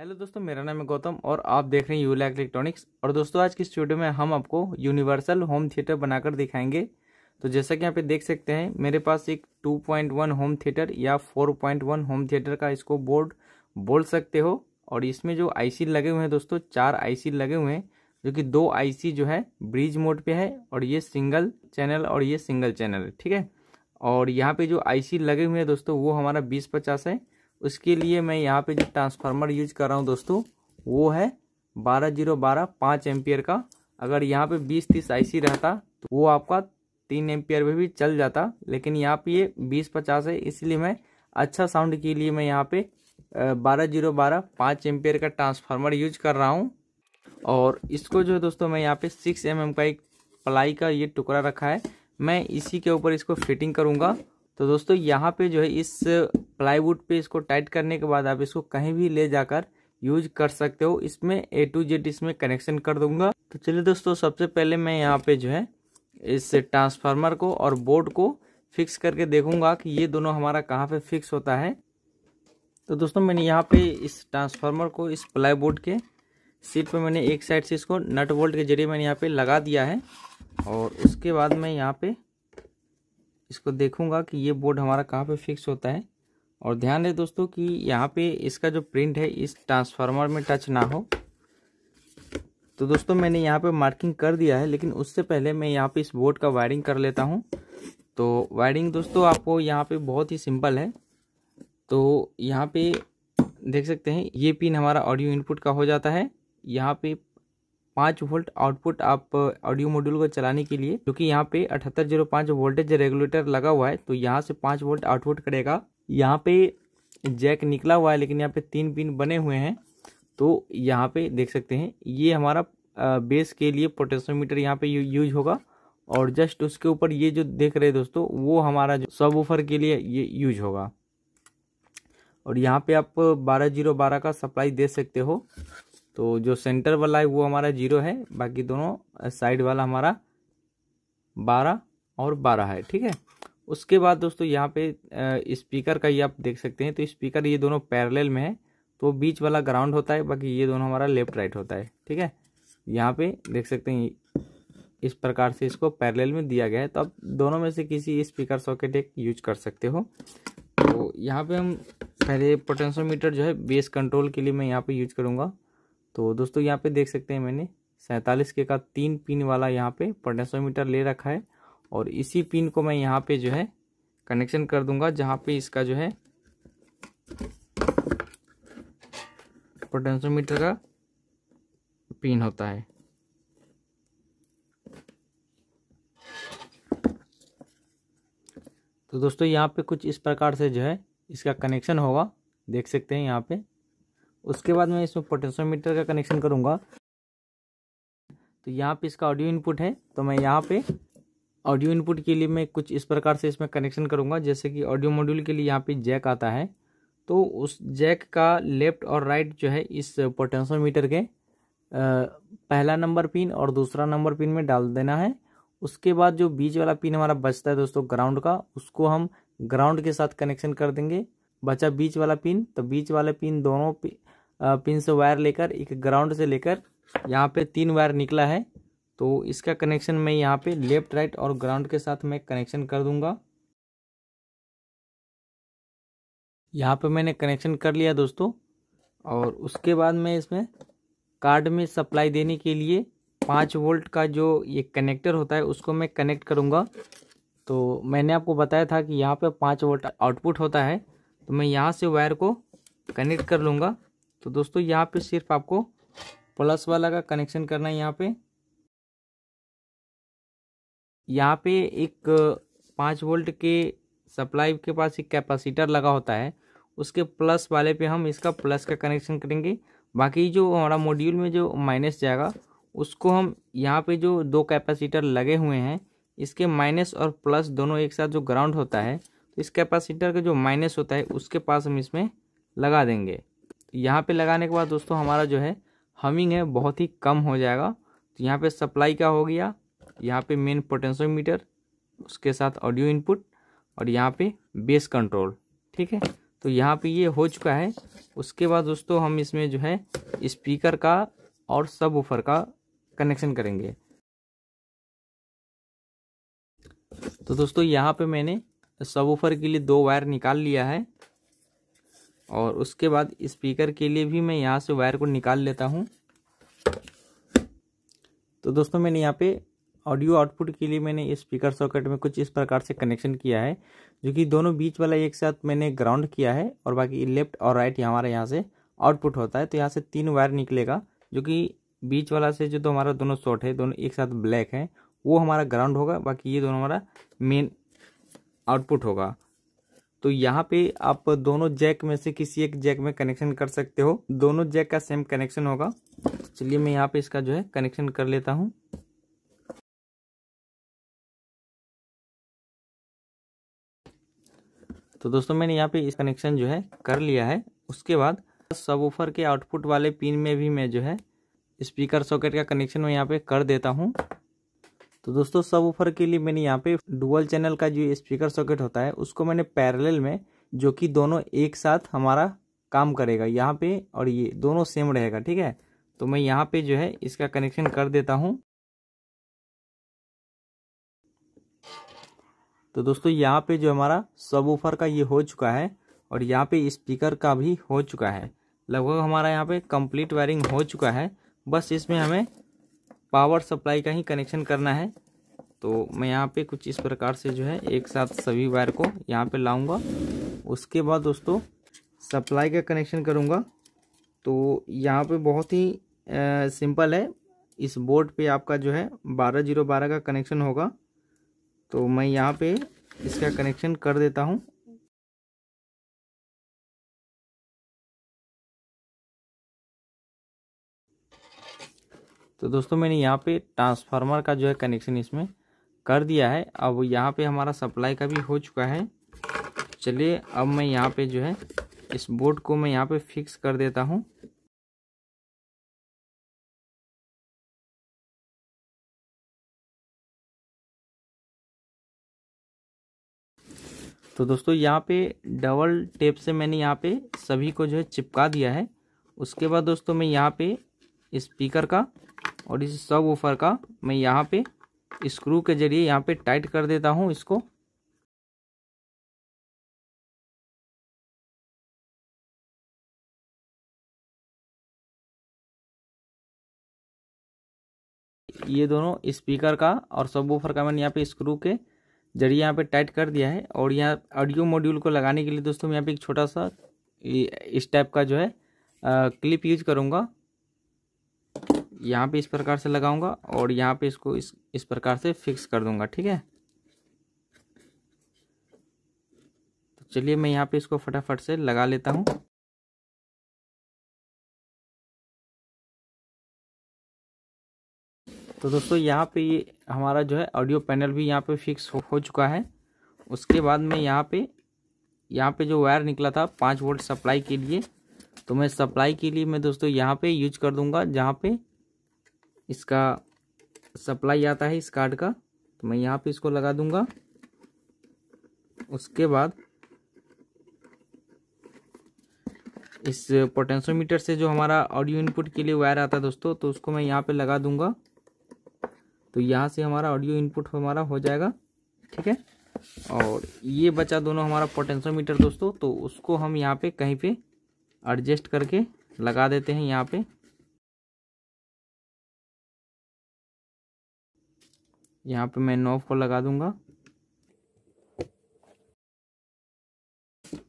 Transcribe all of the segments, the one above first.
hello दोस्तों मेरा नाम है गौतम और आप देख रहे हैं यूला इलेक्ट्रॉनिक्स और दोस्तों आज की स्टूडियो में हम आपको यूनिवर्सल होम थिएटर बनाकर दिखाएंगे तो जैसा कि यहाँ पे देख सकते हैं मेरे पास एक 2.1 होम थिएटर या 4.1 होम थिएटर का इसको बोर्ड बोल सकते हो और इसमें जो आईसी लगे हुए हैं दोस्तों चार आई लगे हुए हैं जो कि दो आई जो है ब्रिज मोड पे है और ये सिंगल चैनल और ये सिंगल चैनल ठीक है और यहाँ पे जो आई लगे हुए हैं दोस्तों वो हमारा बीस पचास है उसके लिए मैं यहाँ पे जो ट्रांसफार्मर यूज कर रहा हूँ दोस्तों वो है बारह जीरो बारह पाँच एम्पियर का अगर यहाँ पे बीस तीस आईसी रहता तो वो आपका तीन एम्पियर में भी चल जाता लेकिन यहाँ पे ये बीस पचास है इसलिए मैं अच्छा साउंड के लिए मैं यहाँ पे बारह जीरो बारह पाँच एम्पियर का ट्रांसफार्मर यूज कर रहा हूँ और इसको जो है दोस्तों मैं यहाँ पे सिक्स एम एम का एक प्लाई का ये टुकड़ा रखा है मैं इसी के ऊपर इसको फिटिंग करूँगा तो दोस्तों यहाँ पे जो है इस प्लाईवुड पे इसको टाइट करने के बाद आप इसको कहीं भी ले जाकर यूज कर सकते हो इसमें ए टू जेड इसमें कनेक्शन कर दूंगा तो चलिए दोस्तों सबसे पहले मैं यहाँ पे जो है इस ट्रांसफार्मर को और बोर्ड को फिक्स करके देखूंगा कि ये दोनों हमारा कहाँ पे फिक्स होता है तो दोस्तों मैंने यहाँ पे इस ट्रांसफार्मर को इस प्लाई बोर्ड के सीट पे मैंने एक साइड से इसको नट बोल्ट के जरिए मैंने यहाँ पे लगा दिया है और उसके बाद मैं यहाँ पे इसको देखूंगा कि ये बोर्ड हमारा कहाँ पे फिक्स होता है और ध्यान रहे दोस्तों कि यहाँ पे इसका जो प्रिंट है इस ट्रांसफार्मर में टच ना हो तो दोस्तों मैंने यहाँ पे मार्किंग कर दिया है लेकिन उससे पहले मैं यहाँ पे इस बोर्ड का वायरिंग कर लेता हूँ तो वायरिंग दोस्तों आपको यहाँ पे बहुत ही सिंपल है तो यहाँ पे देख सकते हैं ये पिन हमारा ऑडियो इनपुट का हो जाता है यहाँ पे पाँच वोल्ट आउटपुट आप ऑडियो मॉड्यूल को चलाने के लिए क्योंकि यहाँ पे अठहत्तर जीरो पाँच वोल्टेज रेगुलेटर लगा हुआ है तो यहाँ से पाँच वोल्ट आउटपुट करेगा यहाँ पे जैक निकला हुआ है लेकिन यहाँ पे तीन पिन बने हुए हैं तो यहाँ पे देख सकते हैं ये हमारा बेस के लिए मीटर यहाँ पे यूज होगा और जस्ट उसके ऊपर ये जो देख रहे दोस्तों वो हमारा जो सब ऑफर के लिए ये यूज होगा और यहाँ पे आप बारह जीरो बारह का सप्लाई दे सकते हो तो जो सेंटर वाला है वो हमारा जीरो है बाकी दोनों साइड वाला हमारा बारह और बारह है ठीक है उसके बाद दोस्तों यहाँ पे स्पीकर का ये आप देख सकते हैं तो स्पीकर ये दोनों पैरेलल में है तो बीच वाला ग्राउंड होता है बाकी ये दोनों हमारा लेफ्ट राइट होता है ठीक है यहाँ पे देख सकते हैं इस प्रकार से इसको पैरेलल में दिया गया है तो आप दोनों में से किसी स्पीकर सॉकेट एक यूज कर सकते हो तो यहाँ पे हम पहले पोटेंशियोमीटर जो है बेस कंट्रोल के लिए मैं यहाँ पे यूज करूँगा तो दोस्तों यहाँ पे देख सकते हैं मैंने सैंतालीस के का तीन पिन वाला यहाँ पे पोटेंशियोमीटर ले रखा है और इसी पिन को मैं यहाँ पे जो है कनेक्शन कर दूंगा जहाँ पे इसका जो है पोटेंशियोमीटर का पिन होता है तो दोस्तों यहाँ पे कुछ इस प्रकार से जो है इसका कनेक्शन होगा देख सकते हैं यहाँ पे उसके बाद मैं इसमें पोटेंशियोमीटर का कनेक्शन करूँगा तो यहाँ पे इसका ऑडियो इनपुट है तो मैं यहाँ पे ऑडियो इनपुट के लिए मैं कुछ इस प्रकार से इसमें कनेक्शन करूँगा जैसे कि ऑडियो मॉड्यूल के लिए यहाँ पे जैक आता है तो उस जैक का लेफ्ट और राइट जो है इस पोटेंशियोमीटर के पहला नंबर पिन और दूसरा नंबर पिन में डाल देना है उसके बाद जो बीच वाला पिन हमारा बचता है दोस्तों ग्राउंड का उसको हम ग्राउंड के साथ कनेक्शन कर देंगे बचा बीच वाला पिन तो बीच वाले पिन दोनों पिन से वायर लेकर एक ग्राउंड से लेकर यहाँ पे तीन वायर निकला है तो इसका कनेक्शन मैं यहाँ पे लेफ्ट राइट और ग्राउंड के साथ मैं कनेक्शन कर दूंगा यहाँ पे मैंने कनेक्शन कर लिया दोस्तों और उसके बाद मैं इसमें कार्ड में सप्लाई देने के लिए पाँच वोल्ट का जो ये कनेक्टर होता है उसको मैं कनेक्ट करूँगा तो मैंने आपको बताया था कि यहाँ पे पाँच वोल्ट आउटपुट होता है तो मैं यहाँ से वायर को कनेक्ट कर लूँगा तो दोस्तों यहाँ पे सिर्फ आपको प्लस वाला का कनेक्शन करना है यहाँ पे यहाँ पे एक पाँच वोल्ट के सप्लाई के पास एक कैपेसिटर लगा होता है उसके प्लस वाले पे हम इसका प्लस का कनेक्शन करेंगे बाकी जो हमारा मॉड्यूल में जो माइनस जाएगा उसको हम यहाँ पे जो दो कैपेसिटर लगे हुए हैं इसके माइनस और प्लस दोनों एक साथ जो ग्राउंड होता है तो इस कैपेसिटर का जो माइनस होता है उसके पास हम इसमें लगा देंगे यहाँ पे लगाने के बाद दोस्तों हमारा जो है हमिंग है बहुत ही कम हो जाएगा तो यहाँ पे सप्लाई का हो गया यहाँ पे मेन पोटेंशियोमीटर उसके साथ ऑडियो इनपुट और यहाँ पे बेस कंट्रोल ठीक है तो यहाँ पे ये हो चुका है उसके बाद दोस्तों हम इसमें जो है स्पीकर का और सब ऊफर का कनेक्शन करेंगे तो दोस्तों यहाँ पे मैंने सब ऊफर के लिए दो वायर निकाल लिया है और उसके बाद स्पीकर के लिए भी मैं यहाँ से वायर को निकाल लेता हूँ तो दोस्तों मैंने यहाँ पे ऑडियो आउटपुट के लिए मैंने स्पीकर सॉकेट में कुछ इस प्रकार से कनेक्शन किया है जो कि दोनों बीच वाला एक साथ मैंने ग्राउंड किया है और बाकी लेफ्ट और राइट हमारे यहाँ से आउटपुट होता है तो यहाँ से तीन वायर निकलेगा जो कि बीच वाला से जो तो हमारा दोनों शॉर्ट है दोनों एक साथ ब्लैक है वो हमारा ग्राउंड होगा बाकी ये दोनों हमारा मेन आउटपुट होगा तो यहाँ पे आप दोनों जैक में से किसी एक जैक में कनेक्शन कर सकते हो दोनों जैक का सेम कनेक्शन होगा चलिए मैं यहाँ पे इसका जो है कनेक्शन कर लेता हूँ तो दोस्तों मैंने यहाँ पे इस कनेक्शन जो है कर लिया है उसके बाद सबवूफर के आउटपुट वाले पिन में भी मैं जो है स्पीकर सॉकेट का कनेक्शन मैं यहाँ पे कर देता हूँ तो दोस्तों सब ऑफर के लिए मैंने यहाँ पे डुअल चैनल का जो स्पीकर सॉकेट होता है उसको मैंने पैरेलल में जो कि दोनों एक साथ हमारा काम करेगा यहाँ पे और ये दोनों सेम रहेगा ठीक है तो मैं यहाँ पे जो है इसका कनेक्शन कर देता हूँ तो दोस्तों यहाँ पे जो हमारा सब ऑफर का ये हो चुका है और यहाँ पे स्पीकर का भी हो चुका है लगभग हमारा यहाँ पे कंप्लीट वायरिंग हो चुका है बस इसमें हमें पावर सप्लाई का ही कनेक्शन करना है तो मैं यहाँ पे कुछ इस प्रकार से जो है एक साथ सभी वायर को यहाँ पे लाऊंगा उसके बाद दोस्तों सप्लाई का कनेक्शन करूँगा तो यहाँ पे बहुत ही आ, सिंपल है इस बोर्ड पे आपका जो है बारह जीरो बारह का कनेक्शन होगा तो मैं यहाँ पे इसका कनेक्शन कर देता हूँ तो दोस्तों मैंने यहाँ पे ट्रांसफार्मर का जो है कनेक्शन इसमें कर दिया है अब यहाँ पे हमारा सप्लाई का भी हो चुका है चलिए अब मैं यहाँ पे जो है इस बोर्ड को मैं यहाँ पे फिक्स कर देता हूँ तो दोस्तों यहाँ पे डबल टेप से मैंने यहाँ पे सभी को जो है चिपका दिया है उसके बाद दोस्तों मैं यहाँ पे स्पीकर का और इस सब ऊपर का मैं यहाँ पे स्क्रू के जरिए यहाँ पे टाइट कर देता हूँ इसको ये दोनों स्पीकर का और सब वूफर का मैंने यहाँ पे स्क्रू के जरिए यहाँ पे टाइट कर दिया है और यहाँ ऑडियो मॉड्यूल को लगाने के लिए दोस्तों मैं यहाँ पे एक छोटा सा इस टाइप का जो है आ, क्लिप यूज करूँगा यहाँ पे इस प्रकार से लगाऊंगा और यहाँ पे इसको इस इस प्रकार से फिक्स कर दूंगा ठीक है तो चलिए मैं यहाँ पे इसको फटाफट से लगा लेता हूँ तो दोस्तों यहाँ पे ये हमारा जो है ऑडियो पैनल भी यहाँ पे फिक्स हो, हो चुका है उसके बाद में यहाँ पे यहाँ पे जो वायर निकला था पाँच वोल्ट सप्लाई के लिए तो मैं सप्लाई के लिए मैं दोस्तों यहाँ पे यूज कर दूंगा जहाँ पे इसका सप्लाई आता है इस कार्ड का तो मैं यहाँ पे इसको लगा दूंगा उसके बाद इस पोटेंशियोमीटर से जो हमारा ऑडियो इनपुट के लिए वायर आता है दोस्तों तो उसको मैं यहाँ पे लगा दूंगा तो यहाँ से हमारा ऑडियो इनपुट हमारा हो जाएगा ठीक है और ये बचा दोनों हमारा पोटेंशियोमीटर दोस्तों तो उसको हम यहाँ पे कहीं पे एडजस्ट करके लगा देते हैं यहाँ पे यहाँ पे मैं नॉब को लगा दूंगा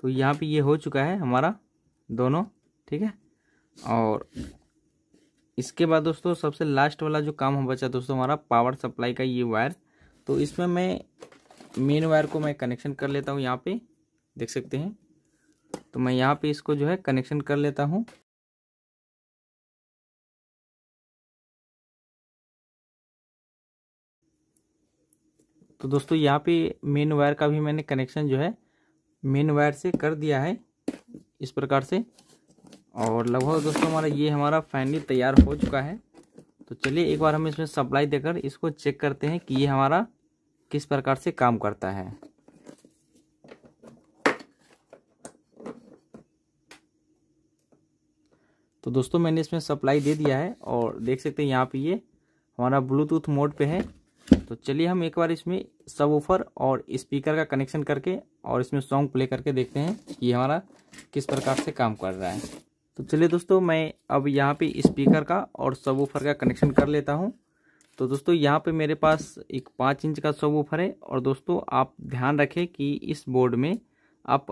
तो यहाँ पे ये हो चुका है हमारा दोनों ठीक है और इसके बाद दोस्तों सबसे लास्ट वाला जो काम हो बचा दोस्तों हमारा पावर सप्लाई का ये वायर तो इसमें मैं मेन वायर को मैं कनेक्शन कर लेता हूँ यहाँ पे देख सकते हैं तो मैं यहाँ पे इसको जो है कनेक्शन कर लेता हूँ तो दोस्तों यहाँ पे मेन वायर का भी मैंने कनेक्शन जो है मेन वायर से कर दिया है इस प्रकार से और लगभग दोस्तों हमारा ये हमारा फाइनली तैयार हो चुका है तो चलिए एक बार हम इसमें सप्लाई देकर इसको चेक करते हैं कि ये हमारा किस प्रकार से काम करता है तो दोस्तों मैंने इसमें सप्लाई दे दिया है और देख सकते हैं यहाँ पे ये हमारा ब्लूटूथ मोड पे है तो चलिए हम एक बार इसमें सब ऑफर और स्पीकर का कनेक्शन करके और इसमें सॉन्ग प्ले करके देखते हैं कि हमारा किस प्रकार से काम कर रहा है तो चलिए दोस्तों मैं अब यहाँ पे स्पीकर का और सब ऑफर का कनेक्शन कर लेता हूँ तो दोस्तों यहाँ पे मेरे पास एक पाँच इंच का सब ऑफर है और दोस्तों आप ध्यान रखें कि इस बोर्ड में आप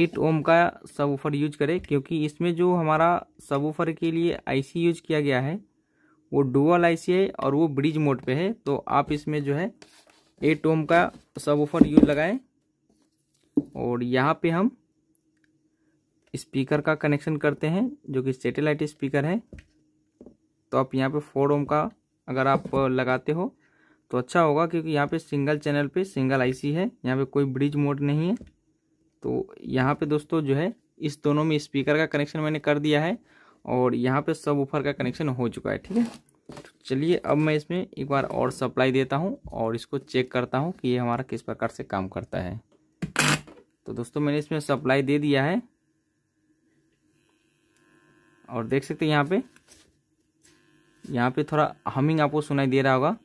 एट ओम का सब ऑफर यूज करें क्योंकि इसमें जो हमारा सब ऑफर के लिए आई यूज किया गया है वो डुअल आईसी है और वो ब्रिज मोड पे है तो आप इसमें जो है एट ओम का सब ऑफर यूज लगाएं और यहाँ पे हम स्पीकर का कनेक्शन करते हैं जो कि सेटेलाइट स्पीकर है तो आप यहाँ पे फोर ओम का अगर आप लगाते हो तो अच्छा होगा क्योंकि यहाँ पे सिंगल चैनल पे सिंगल आईसी है यहाँ पे कोई ब्रिज मोड नहीं है तो यहाँ पे दोस्तों जो है इस दोनों में स्पीकर का कनेक्शन मैंने कर दिया है और यहाँ पे सब ऊपर का कनेक्शन हो चुका है ठीक है तो चलिए अब मैं इसमें एक बार और सप्लाई देता हूँ और इसको चेक करता हूँ कि ये हमारा किस प्रकार से काम करता है तो दोस्तों मैंने इसमें सप्लाई दे दिया है और देख सकते हैं यहाँ पे यहाँ पे थोड़ा हमिंग आपको सुनाई दे रहा होगा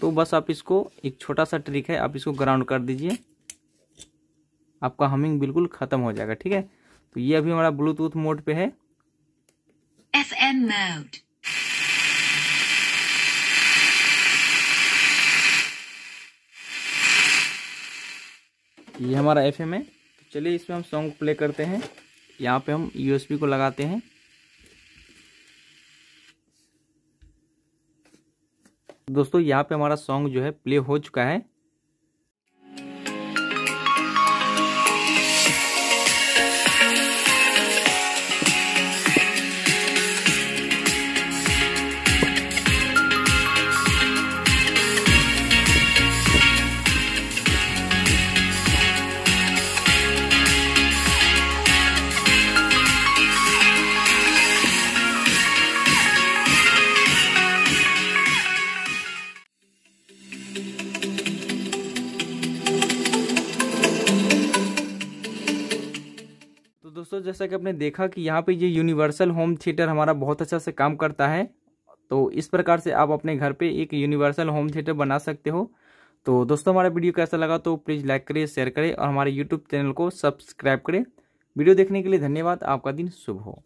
तो बस आप इसको एक छोटा सा ट्रिक है आप इसको ग्राउंड कर दीजिए आपका हमिंग बिल्कुल ख़त्म हो जाएगा ठीक है तो ये अभी हमारा ब्लूटूथ मोड पे है एफ एम मोड ये हमारा एफ एम है तो चलिए इसमें हम सॉन्ग प्ले करते हैं यहाँ पे हम यूएसबी को लगाते हैं दोस्तों यहाँ पे हमारा सॉन्ग जो है प्ले हो चुका है दोस्तों जैसा कि आपने देखा कि यहाँ पे ये यूनिवर्सल होम थिएटर हमारा बहुत अच्छा से काम करता है तो इस प्रकार से आप अपने घर पे एक यूनिवर्सल होम थिएटर बना सकते हो तो दोस्तों हमारा वीडियो कैसा लगा तो प्लीज़ लाइक करें शेयर करें और हमारे यूट्यूब चैनल को सब्सक्राइब करें वीडियो देखने के लिए धन्यवाद आपका दिन शुभ हो